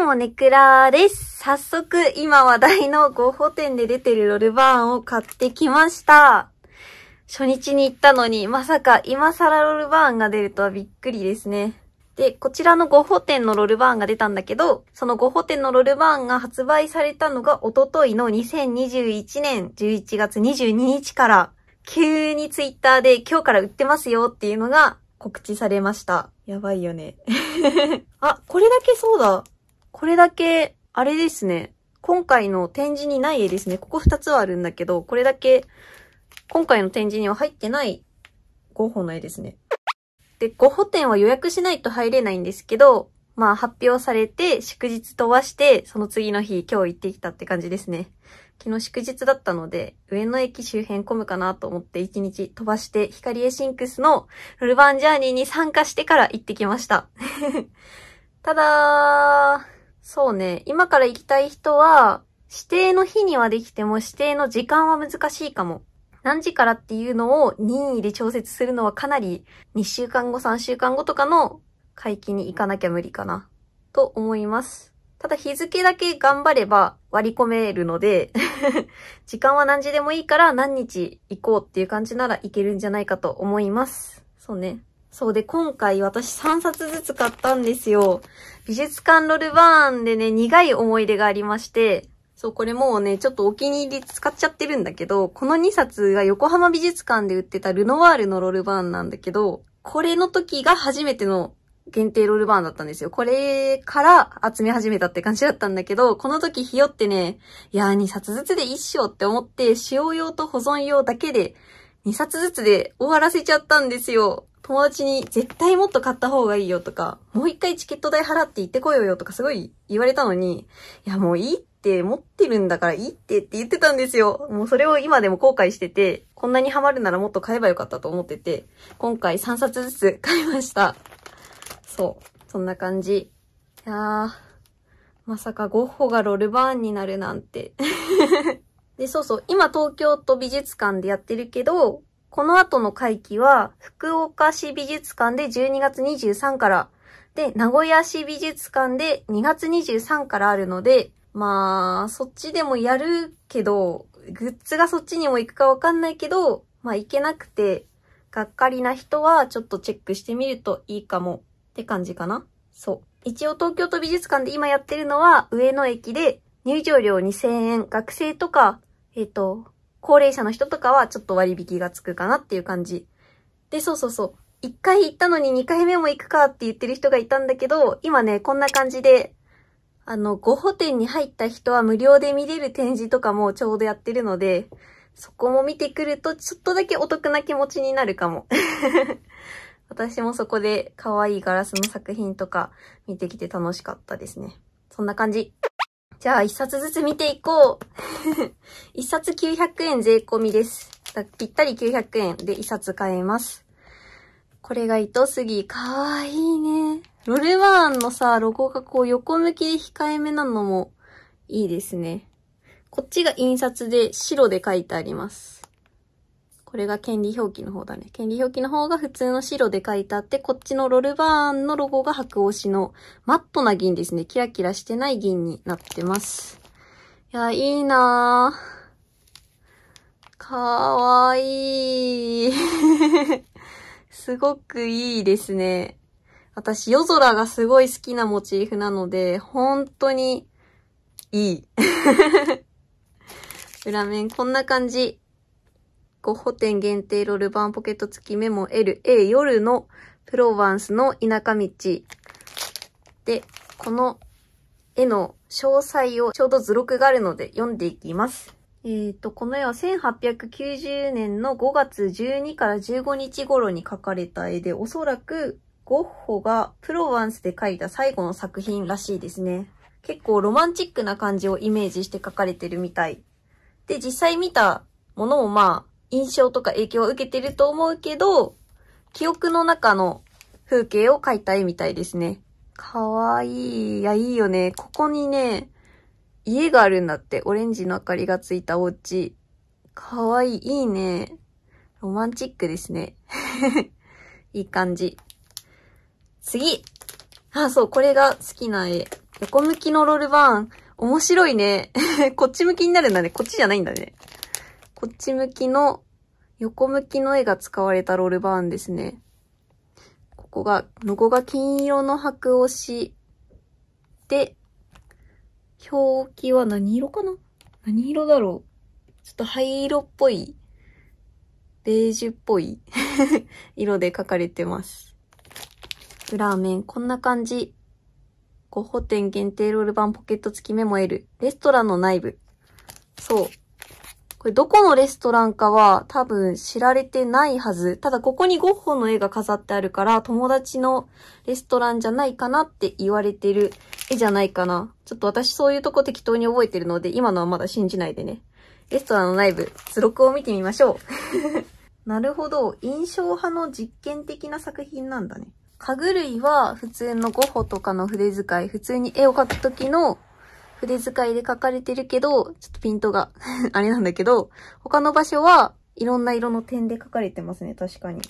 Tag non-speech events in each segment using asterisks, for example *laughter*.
どうも、ネクラーです。早速、今話題の合法店で出てるロルバーンを買ってきました。初日に行ったのに、まさか今更ロルバーンが出るとはびっくりですね。で、こちらのゴホ店のロルバーンが出たんだけど、そのゴホ店のロルバーンが発売されたのがおとといの2021年11月22日から、急にツイッターで今日から売ってますよっていうのが告知されました。やばいよね。*laughs* あ、これだけそうだ。これだけ、あれですね。今回の展示にない絵ですね。ここ二つはあるんだけど、これだけ、今回の展示には入ってないゴッホの絵ですね。で、ゴッホ展は予約しないと入れないんですけど、まあ発表されて、祝日飛ばして、その次の日、今日行ってきたって感じですね。昨日祝日だったので、上野駅周辺混むかなと思って一日飛ばして、光エシンクスのルルバンジャーニーに参加してから行ってきました。*laughs* ただー、そうね。今から行きたい人は、指定の日にはできても指定の時間は難しいかも。何時からっていうのを任意で調節するのはかなり2週間後3週間後とかの回帰に行かなきゃ無理かなと思います。ただ日付だけ頑張れば割り込めるので *laughs* 時間は何時でもいいから何日行こうっていう感じならいけるんじゃないかと思います。そうね。そうで、今回私3冊ずつ買ったんですよ。美術館ロルバーンでね、苦い思い出がありまして、そう、これもうね、ちょっとお気に入り使っちゃってるんだけど、この2冊が横浜美術館で売ってたルノワールのロルバーンなんだけど、これの時が初めての限定ロールバーンだったんですよ。これから集め始めたって感じだったんだけど、この時ひよってね、いやー2冊ずつで一章って思って、使用用と保存用だけで2冊ずつで終わらせちゃったんですよ。友達に絶対もっと買った方がいいよとか、もう一回チケット代払って行ってこようよとかすごい言われたのに、いやもういいって持ってるんだからいいってって言ってたんですよ。もうそれを今でも後悔してて、こんなにハマるならもっと買えばよかったと思ってて、今回3冊ずつ買いました。そう。そんな感じ。いやー、まさかゴッホがロルバーンになるなんて。*laughs* で、そうそう、今東京都美術館でやってるけど、この後の会期は、福岡市美術館で12月23から、で、名古屋市美術館で2月23からあるので、まあ、そっちでもやるけど、グッズがそっちにも行くかわかんないけど、まあ行けなくて、がっかりな人はちょっとチェックしてみるといいかもって感じかな。そう。一応東京都美術館で今やってるのは上野駅で入場料2000円、学生とか、えっ、ー、と、高齢者の人とかはちょっと割引がつくかなっていう感じ。で、そうそうそう。一回行ったのに二回目も行くかって言ってる人がいたんだけど、今ね、こんな感じで、あの、ご補店に入った人は無料で見れる展示とかもちょうどやってるので、そこも見てくるとちょっとだけお得な気持ちになるかも。*laughs* 私もそこで可愛いガラスの作品とか見てきて楽しかったですね。そんな感じ。じゃあ、一冊ずつ見ていこう。*laughs* 一冊900円税込みです。ぴったり900円で一冊買えます。これが糸杉。かわいいね。ロレワーンのさ、ロゴがこう横向きで控えめなのもいいですね。こっちが印刷で白で書いてあります。これが権利表記の方だね。権利表記の方が普通の白で書いてあって、こっちのロルバーンのロゴが白押しのマットな銀ですね。キラキラしてない銀になってます。いや、いいなぁ。かわいい。*laughs* すごくいいですね。私、夜空がすごい好きなモチーフなので、本当にいい。*laughs* 裏面こんな感じ。ゴッホ店限定ロールバンポケット付きメモ LA 夜のプロヴァンスの田舎道。で、この絵の詳細をちょうど図録があるので読んでいきます。えっ、ー、と、この絵は1890年の5月12から15日頃に描かれた絵で、おそらくゴッホがプロヴァンスで描いた最後の作品らしいですね。結構ロマンチックな感じをイメージして描かれてるみたい。で、実際見たものもまあ、印象とか影響を受けてると思うけど、記憶の中の風景を描いた絵みたいですね。かわいい。いや、いいよね。ここにね、家があるんだって。オレンジの明かりがついたお家。かわいい。いいね。ロマンチックですね。*laughs* いい感じ。次あ、そう、これが好きな絵。横向きのロールバーン。面白いね。*laughs* こっち向きになるんだね。こっちじゃないんだね。こっち向きの、横向きの絵が使われたロールバーンですね。ここが、ロゴが金色の白押しで、表記は何色かな何色だろうちょっと灰色っぽい、ベージュっぽい *laughs* 色で書かれてます。ラーメン、こんな感じ。ご補店限定ロール版ポケット付きメモ L。レストランの内部。そう。これどこのレストランかは多分知られてないはず。ただここにゴッホの絵が飾ってあるから友達のレストランじゃないかなって言われてる絵じゃないかな。ちょっと私そういうとこ適当に覚えてるので今のはまだ信じないでね。レストランの内部、図録を見てみましょう。*laughs* なるほど。印象派の実験的な作品なんだね。家具類は普通のゴッホとかの筆使い、普通に絵を描くときの筆遣いで書かれてるけど、ちょっとピントが *laughs* あれなんだけど、他の場所はいろんな色の点で書かれてますね、確かに。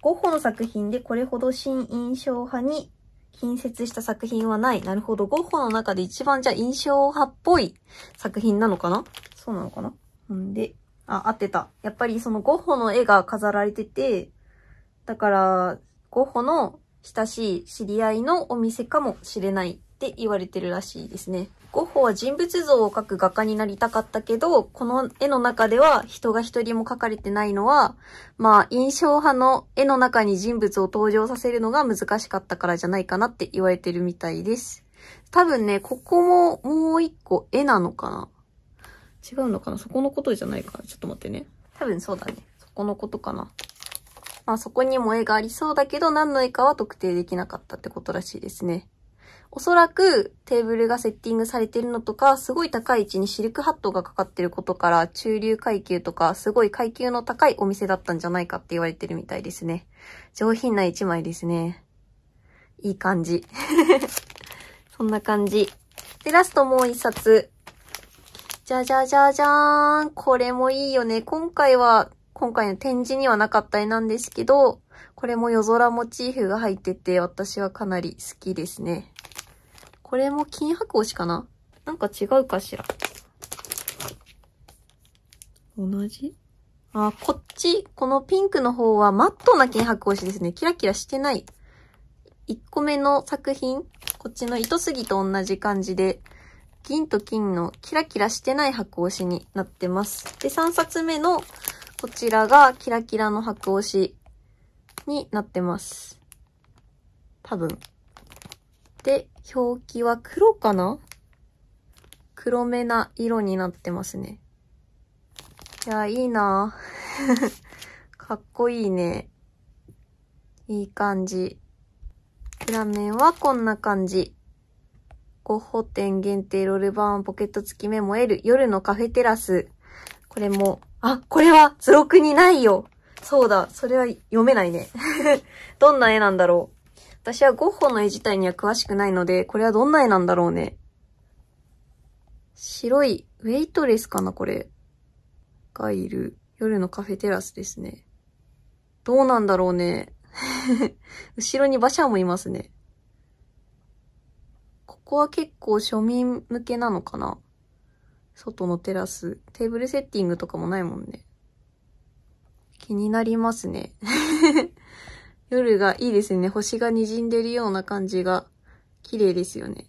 ゴッホの作品でこれほど新印象派に近接した作品はない。なるほど。ゴッホの中で一番じゃあ印象派っぽい作品なのかなそうなのかなんで、あ、合ってた。やっぱりそのゴッホの絵が飾られてて、だから、ゴッホの親しい知り合いのお店かもしれないって言われてるらしいですね。ゴッホは人物像を描く画家になりたかったけど、この絵の中では人が一人も描かれてないのは、まあ印象派の絵の中に人物を登場させるのが難しかったからじゃないかなって言われてるみたいです。多分ね、ここももう一個絵なのかな違うのかなそこのことじゃないかなちょっと待ってね。多分そうだね。そこのことかな。まあそこにも絵がありそうだけど、何の絵かは特定できなかったってことらしいですね。おそらくテーブルがセッティングされてるのとか、すごい高い位置にシルクハットがかかってることから、中流階級とか、すごい階級の高いお店だったんじゃないかって言われてるみたいですね。上品な一枚ですね。いい感じ。*laughs* そんな感じ。で、ラストもう一冊。じゃじゃじゃじゃーん。これもいいよね。今回は、今回の展示にはなかった絵なんですけど、これも夜空モチーフが入ってて、私はかなり好きですね。これも金箔押しかななんか違うかしら。同じあ、こっち、このピンクの方はマットな金箔押しですね。キラキラしてない。1個目の作品、こっちの糸杉と同じ感じで、銀と金のキラキラしてない箔押しになってます。で、3冊目のこちらがキラキラの箔押しになってます。多分。で、表記は黒かな黒めな色になってますね。いや、いいな *laughs* かっこいいね。いい感じ。裏面はこんな感じ。ゴッホ店限定ロールバーンポケット付きメモ L 夜のカフェテラス。これも、あ、これは図録にないよ。そうだ、それは読めないね。*laughs* どんな絵なんだろう。私はゴッホの絵自体には詳しくないので、これはどんな絵なんだろうね。白い、ウェイトレスかな、これ。がいる、夜のカフェテラスですね。どうなんだろうね。*laughs* 後ろに馬車もいますね。ここは結構庶民向けなのかな外のテラス。テーブルセッティングとかもないもんね。気になりますね。夜がいいですね。星が滲んでるような感じが綺麗ですよね。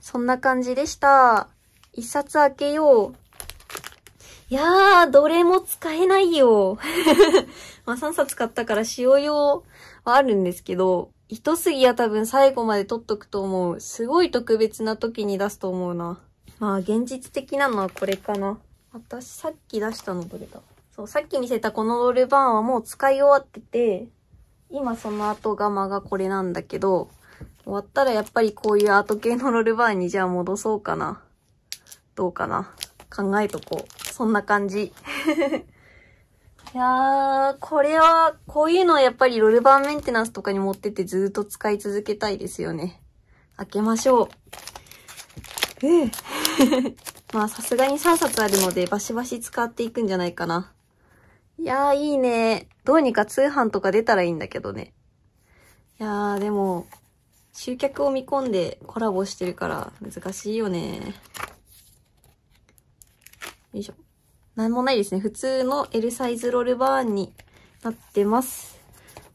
そんな感じでした。一冊開けよう。いやー、どれも使えないよ。*laughs* まあ3冊買ったから使用用はあるんですけど、糸杉は多分最後まで取っとくと思う。すごい特別な時に出すと思うな。まあ現実的なのはこれかな。私さっき出したのどれだそう、さっき見せたこのロールバーンはもう使い終わってて、今その後釜がこれなんだけど、終わったらやっぱりこういうアート系のロールバーンにじゃあ戻そうかな。どうかな。考えとこう。そんな感じ。*laughs* いやー、これは、こういうのはやっぱりロルバーンメンテナンスとかに持ってってずーっと使い続けたいですよね。開けましょう。ええ。*laughs* まあさすがに3冊あるのでバシバシ使っていくんじゃないかな。いやーいいね。どうにか通販とか出たらいいんだけどね。いやーでも、集客を見込んでコラボしてるから難しいよね。よいしょ。なんもないですね。普通の L サイズロールバーンになってます。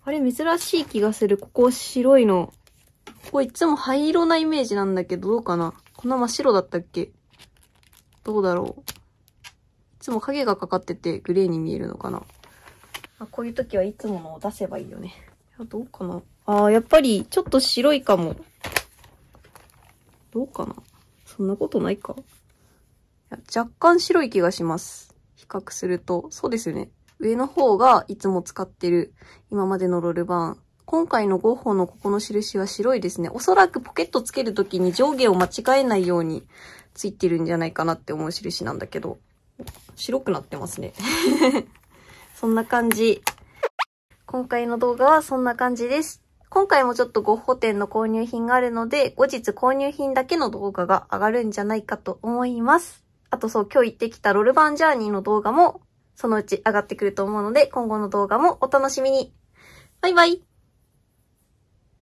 あれ珍しい気がする。ここ白いの。ここいつも灰色なイメージなんだけど、どうかなこんな真っ白だったっけどうだろういつも影がかかっててグレーに見えるのかな。あこういう時はいつものを出せばいいよね。どうかな。ああ、やっぱりちょっと白いかも。どうかな。そんなことないか。いや若干白い気がします。比較すると。そうですよね。上の方がいつも使ってる今までのロールバーン。今回の5本のここの印は白いですね。おそらくポケットつけるときに上下を間違えないようについてるんじゃないかなって思う印なんだけど。白くなってますね *laughs* そんな感じ。今回の動画はそんな感じです。今回もちょっとゴッホ展の購入品があるので、後日購入品だけの動画が上がるんじゃないかと思います。あとそう、今日行ってきたロルバンジャーニーの動画も、そのうち上がってくると思うので、今後の動画もお楽しみに。バイバイ